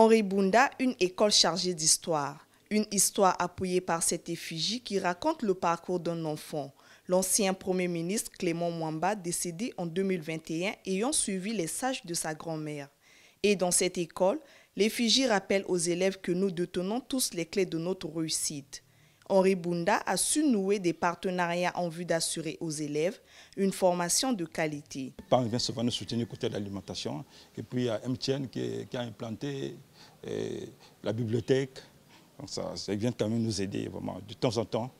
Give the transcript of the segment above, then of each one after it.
Henri Bunda, une école chargée d'histoire. Une histoire appuyée par cette effigie qui raconte le parcours d'un enfant. L'ancien Premier ministre Clément Mwamba, décédé en 2021, ayant suivi les sages de sa grand-mère. Et dans cette école, l'effigie rappelle aux élèves que nous détenons tous les clés de notre réussite. Henri Bunda a su nouer des partenariats en vue d'assurer aux élèves une formation de qualité. Les parents viennent souvent nous soutenir côté de l'alimentation. Et puis il y a MTN qui, qui a implanté eh, la bibliothèque. Donc ça, vient quand même nous aider vraiment de temps en temps.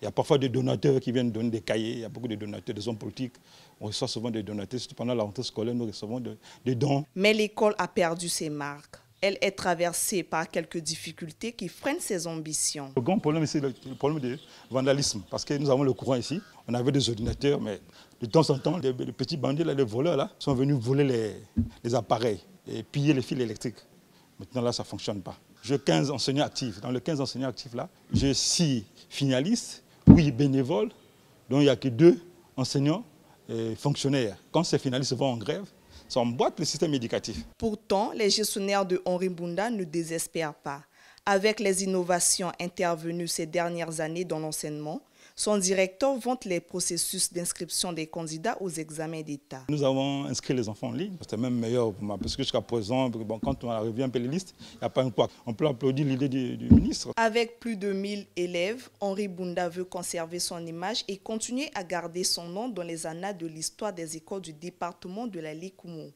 Il y a parfois des donateurs qui viennent donner des cahiers, il y a beaucoup de donateurs, des hommes politiques. On reçoit souvent des donateurs, pendant la rentrée scolaire, nous recevons des dons. Mais l'école a perdu ses marques elle est traversée par quelques difficultés qui freinent ses ambitions. Le grand problème c'est le problème de vandalisme, parce que nous avons le courant ici. On avait des ordinateurs, mais de temps en temps, les, petits bandits, là, les voleurs, là, sont venus voler les, appareils et piller les fils électriques. Maintenant, là, ça ne fonctionne pas. J'ai 15 enseignants actifs. Dans les 15 enseignants actifs, là, j'ai 6 finalistes, 8 bénévoles, dont il n'y a que 2 enseignants et euh, fonctionnaires. Quand ces finalistes vont en grève, le système éducatif. Pourtant, les gestionnaires de Henri Bunda ne désespèrent pas. Avec les innovations intervenues ces dernières années dans l'enseignement, son directeur vante les processus d'inscription des candidats aux examens d'État. Nous avons inscrit les enfants en ligne. C'était même meilleur pour moi, parce que jusqu'à présent, quand on arrive un peu les listes, il n'y a pas quoi. On peut applaudir l'idée du, ministre. Avec plus de 1000 élèves, Henri Bunda veut conserver son image et continuer à garder son nom dans les annales de l'histoire des écoles du département de la Likoumou.